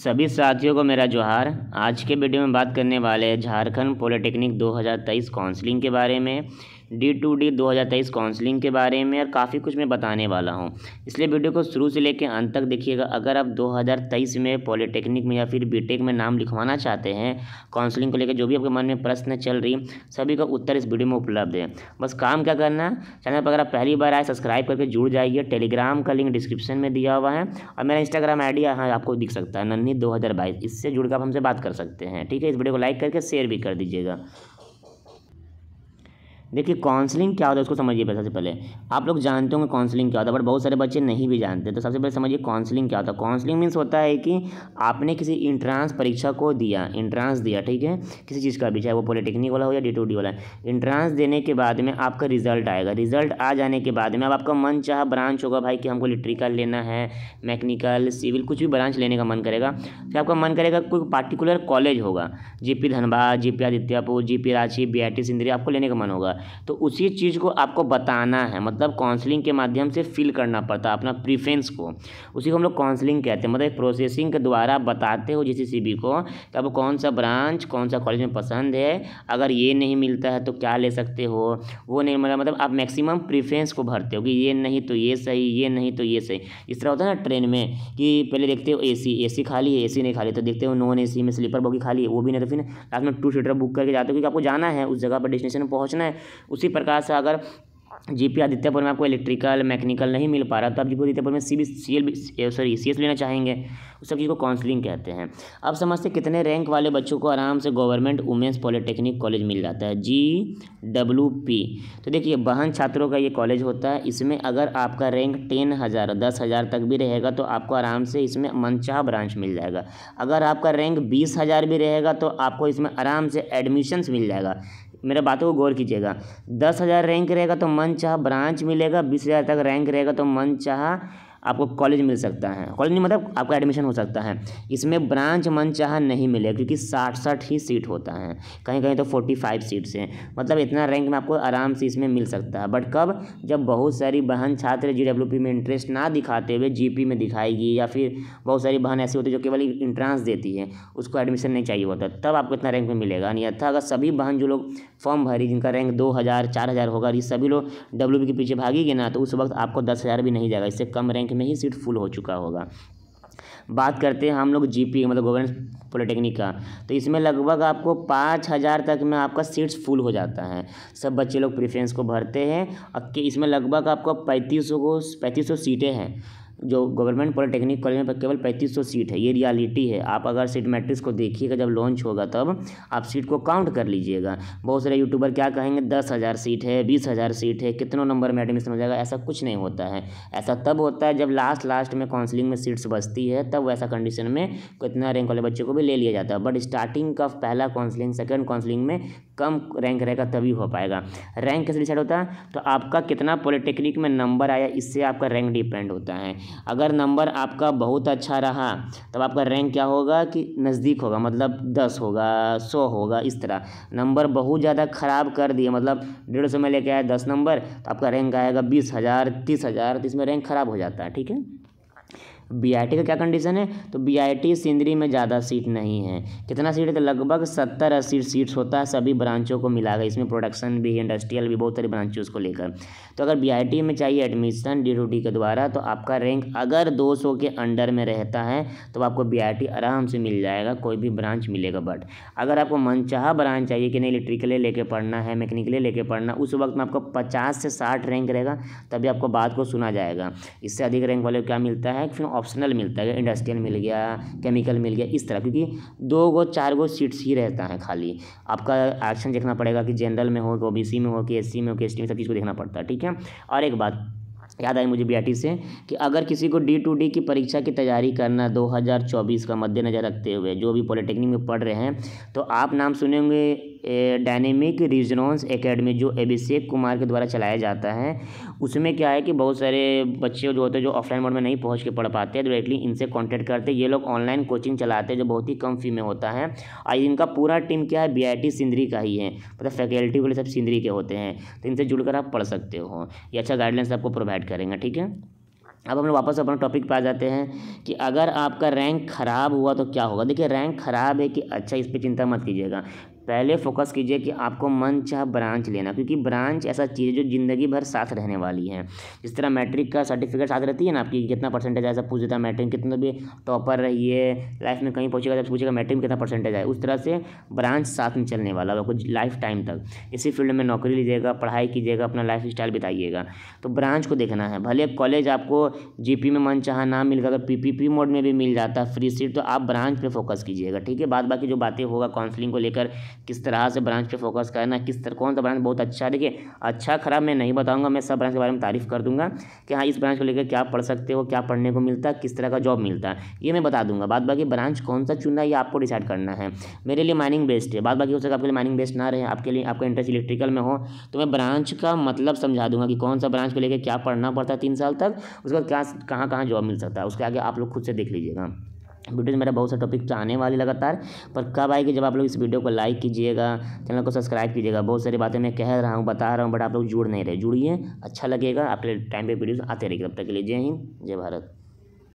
सभी साथियों को मेरा जोहार आज के वीडियो में बात करने वाले हैं झारखंड पॉलिटेक्निक 2023 काउंसलिंग के बारे में डी टू डी दो हज़ार तेईस काउंसलिंग के बारे में और काफ़ी कुछ मैं बताने वाला हूँ इसलिए वीडियो को शुरू से लेकर अंत तक देखिएगा अगर आप दो हज़ार तेईस में पॉलिटेक्निक में या फिर बीटेक में नाम लिखवाना चाहते हैं काउंसलिंग को लेकर जो भी आपके मन में प्रश्न चल रही सभी का उत्तर इस वीडियो में उपलब्ध है बस काम क्या करना चैनल पर अगर आप पहली बार आए सब्सक्राइब करके जुड़ जाइए टेलीग्राम का लिंक डिस्क्रिप्शन में दिया हुआ है और मेरा इंस्टाग्राम आई डी हाँ आपको दिख सकता है नन्नी दो हज़ार बाईस इससे जुड़कर आप हमसे बात कर सकते हैं ठीक है इस वीडियो को लाइक करके शेयर भी कर दीजिएगा देखिए काउंसलिंग क्या होता है उसको समझिए सबसे पहले आप लोग जानते होंगे काउंसलिंग क्या होता है बट बहुत सारे बच्चे नहीं भी जानते तो सबसे पहले समझिए काउंसलिंग क्या होता है काउंसलिंग मीन्स होता है कि आपने किसी इंट्रांस परीक्षा को दिया इंट्रांस दिया ठीक है किसी चीज़ का भी चाहे वो पॉलिटेक्निक वाला हो या डी टू डी वाला इंट्रांस देने के बाद में आपका रिजल्ट आएगा रिजल्ट आ जाने के बाद में अब आपका मन चाह ब्रांच होगा भाई कि हमको इलेक्ट्रिकल लेना है मैकेनिकल सिविल कुछ भी ब्रांच लेने का मन करेगा तो आपका मन करेगा कोई पार्टिकुलर कॉलेज होगा G P Dhanbad G P Adityapur G P Ranchi B I T Sindri आपको लेने का मन होगा तो उसी चीज़ को आपको बताना है मतलब काउंसलिंग के माध्यम से फिल करना पड़ता है अपना प्रिफ्रेंस को उसी को हम लोग काउंसलिंग कहते हैं मतलब प्रोसेसिंग के द्वारा बताते हो जिस सी को कि आपको कौन सा ब्रांच कौन सा कॉलेज में पसंद है अगर ये नहीं मिलता है तो क्या ले सकते हो वो नहीं मतलब मतलब आप मैक्सिमम प्रिफ्रेंस को भरते हो कि ये नहीं तो ये सही ये नहीं तो ये सही इस तरह होता है ना ट्रेन में कि पहले देखते हो ए सी खाली है सी नहीं खाली तो देखते हो नॉन सी में स्लीपर बोगी खाली है वो भी नहीं तो फिर लास्ट में टू सीटर बुक करके जाते हो क्योंकि आपको जाना है उस जगह पर डेस्टिनेशन पहुँचना है उसी प्रकार से अगर जीपी आदित्यपुर में आपको इलेक्ट्रिकल मैकेनिकल नहीं मिल पा रहा तो आप जीपी आदित्यपुर में C B C L sorry C S लेना चाहेंगे उस सब चीज़ को काउंसलिंग कहते हैं अब समझते कितने रैंक वाले बच्चों को आराम से गवर्नमेंट वुमेंस पॉलिटेक्निक कॉलेज मिल जाता है जी डब्ल्यू पी तो देखिए बहन छात्रों का ये कॉलेज होता है इसमें अगर आपका रैंक टेन हज़ार दस हज़ार तक भी रहेगा तो आपको आराम से इसमें मनचाह ब्रांच मिल जाएगा अगर आपका रैंक बीस हज़ार भी रहेगा तो आपको इसमें आराम से एडमिशन्स मिल जाएगा मेरे बातों को गौर कीजिएगा दस हज़ार रैंक रहेगा तो मन चाह ब्रांच मिलेगा बीस हज़ार तक रैंक रहेगा तो मन चाह आपको कॉलेज मिल सकता है कॉलेज मतलब आपका एडमिशन हो सकता है इसमें ब्रांच मन चाह नहीं मिलेगा क्योंकि साठ साठ ही सीट होता है कहीं कहीं तो फोर्टी फाइव सीट्स हैं मतलब इतना रैंक में आपको आराम से इसमें मिल सकता है बट कब जब बहुत सारी बहन छात्र जी डब्ल्यू पी में इंटरेस्ट ना दिखाते हुए जी पी में दिखाएगी या फिर बहुत सारी बहन ऐसी होती है जो केवल इंट्रांस देती है उसको एडमिशन नहीं चाहिए होता तब आपको इतना रैंक में मिलेगा नहीं अथा अगर सभी बहन जो लोग फॉर्म भरी जिनका रैंक दो हज़ार चार हज़ार होगा ये सभी लोग डब्ल्यू पी के पीछे भागेगी ना तो उस वक्त आपको दस हज़ार भी नहीं जाएगा इससे कम रैंक में ही सीट फुल हो चुका होगा बात करते हैं हम लोग जीपी मतलब गवर्नमेंट पॉलिटेक्निक का तो इसमें लगभग आपको पाँच हज़ार तक में आपका सीट्स फुल हो जाता है सब बच्चे लोग प्रेफरेंस को भरते हैं और इसमें लगभग आपको पैंतीस सौ को पैंतीस सौ सीटें हैं जो गवर्नमेंट पॉलिटेक्निक कॉलेज में केवल पैंतीस सौ सीट है ये रियलिटी है आप अगर सीट मैट्रिक्स को देखिएगा जब लॉन्च होगा तब आप सीट को काउंट कर लीजिएगा बहुत सारे यूट्यूबर क्या कहेंगे दस हज़ार सीट है बीस हज़ार सीट है कितनों नंबर में एडमिशन हो जाएगा ऐसा कुछ नहीं होता है ऐसा तब होता है जब लास्ट लास्ट में काउंसलिंग में सीट्स बचती है तब वैसा कंडीशन में इतना रैंक वाले बच्चों को भी ले लिया जाता है बट स्टार्टिंग का पहला काउंसलिंग सेकेंड काउंसलिंग में कम रैंक रहेगा तभी हो पाएगा रैंक कैसे डिसाइड होता है तो आपका कितना पॉलिटेक्निक में नंबर आया इससे आपका रैंक डिपेंड होता है अगर नंबर आपका बहुत अच्छा रहा तब आपका रैंक क्या होगा कि नज़दीक होगा मतलब दस होगा सौ होगा इस तरह नंबर बहुत ज़्यादा ख़राब कर दिए मतलब डेढ़ सौ में लेके आया दस नंबर तो आपका रैंक आएगा बीस हज़ार तीस हज़ार तो इसमें रैंक ख़राब हो जाता है ठीक है बी का क्या कंडीशन है तो बी आई सिंदरी में ज़्यादा सीट नहीं है कितना सीट है तो लगभग सत्तर अस्सी सीट्स होता है सभी ब्रांचों को गया इसमें प्रोडक्शन भी इंडस्ट्रियल भी बहुत सारी ब्रांचों को लेकर तो अगर बी में चाहिए एडमिशन डी के द्वारा तो आपका रैंक अगर दो के अंडर में रहता है तो आपको बी आराम से मिल जाएगा कोई भी ब्रांच मिलेगा बट अगर आपको मन ब्रांच चाहिए कि नहीं इलेक्ट्रिकले लेके पढ़ना है मैकेनिकले लेके पढ़ना उस वक्त में आपको पचास से साठ रैंक रहेगा तभी आपको बात को सुना जाएगा इससे अधिक रैंक वाले क्या मिलता है फिर ऑप्शनल मिलता है इंडस्ट्रियल मिल गया केमिकल मिल गया इस तरह क्योंकि दो गो चार गो सीट्स ही रहता है खाली आपका आरक्षण देखना पड़ेगा कि जनरल में हो कि ओ में हो कि एस में हो कि एस में सब चीज़ को देखना पड़ता है ठीक है और एक बात याद आई मुझे बी से कि अगर किसी को डी टू डी की परीक्षा की तैयारी करना 2024 का मद्देनज़र रखते हुए जो भी पॉलिटेक्निक में पढ़ रहे हैं तो आप नाम सुने होंगे डायनेमिक रिजनॉन्स एकेडमी जो अभिषेक कुमार के द्वारा चलाया जाता है उसमें क्या है कि बहुत सारे बच्चे जो होते हैं जो ऑफलाइन मोड में नहीं पहुँच के पढ़ पाते हैं डायरेक्टली इनसे कॉन्टैक्ट करते हैं ये लोग ऑनलाइन कोचिंग चलाते हैं जो बहुत ही कम फी में होता है और इनका पूरा टीम क्या है बी सिंदरी का ही है मतलब फैकल्टी वाले सब सिंदरी के होते हैं तो इनसे जुड़कर आप पढ़ सकते हो ये अच्छा गाइडलाइंस आपको प्रोवाइड करेंगे ठीक है अब हम लोग वापस अपना टॉपिक पर आ जाते हैं कि अगर आपका रैंक ख़राब हुआ तो क्या होगा देखिए रैंक ख़राब है कि अच्छा इस पर चिंता मत कीजिएगा पहले फोकस कीजिए कि आपको मन चाह ब्रांच लेना क्योंकि ब्रांच ऐसा चीज़ है जो ज़िंदगी भर साथ रहने वाली है जिस तरह मैट्रिक का सर्टिफिकेट साथ रहती है ना आपकी कितना परसेंटेज सब पूछ देता है मैट्रिक कितना भी टॉपर रहिए लाइफ में कहीं पहुँचेगा जब पूछेगा मैट्रिक में कितना परसेंटेज आए उस तरह से ब्रांच साथ में चलने वाला होगा कुछ लाइफ टाइम तक इसी फील्ड में नौकरी लीजिएगा पढ़ाई कीजिएगा अपना लाइफ स्टाइल बिताइएगा तो ब्रांच को देखना है भले कॉलेज आपको जी में मन चाह ना मिल अगर पी मोड में भी मिल जाता है फ्री सीट तो आप ब्रांच पर फोकस कीजिएगा ठीक है बाद बाकी जो बातें होगा काउंसलिंग को लेकर किस तरह से ब्रांच पे फोकस करना किस तरह कौन सा ब्रांच बहुत अच्छा है देखिए अच्छा खराब मैं नहीं बताऊंगा मैं सब ब्रांच के बारे में तारीफ कर दूंगा कि हाँ इस ब्रांच को लेकर क्या पढ़ सकते हो क्या पढ़ने को मिलता है किस तरह का जॉब मिलता है ये मैं बता दूंगा बाद बाकी ब्रांच कौन सा चुनना है ये आपको डिसाइड करना है मेरे लिए माइनिंग बेस्ड है बाद बाकी हो सकता आपके लिए माइनिंग बेस्ड ना रहे आपके लिए आपका इंटरेस्ट इलेक्ट्रिकल में हो तो मैं ब्रांच का मतलब समझा दूंगा कि कौन सा ब्रांच को लेकर क्या पढ़ना पड़ता है तीन साल तक उसके बाद क्या कहाँ कहाँ जॉब मिल सकता है उसके आगे आप लोग खुद से देख लीजिएगा वीडियो मेरा बहुत सारे टॉपिक आने वाली लगातार पर कब आएगी जब आप लोग इस वीडियो को लाइक कीजिएगा चैनल को सब्सक्राइब कीजिएगा बहुत सारी बातें मैं कह रहा हूँ बता रहा हूँ बट आप लोग जुड़ नहीं रहे जुड़िए अच्छा लगेगा आपके टाइम पे वीडियोस आते रहेगी तब तक के लिए जय हिंद जय भारत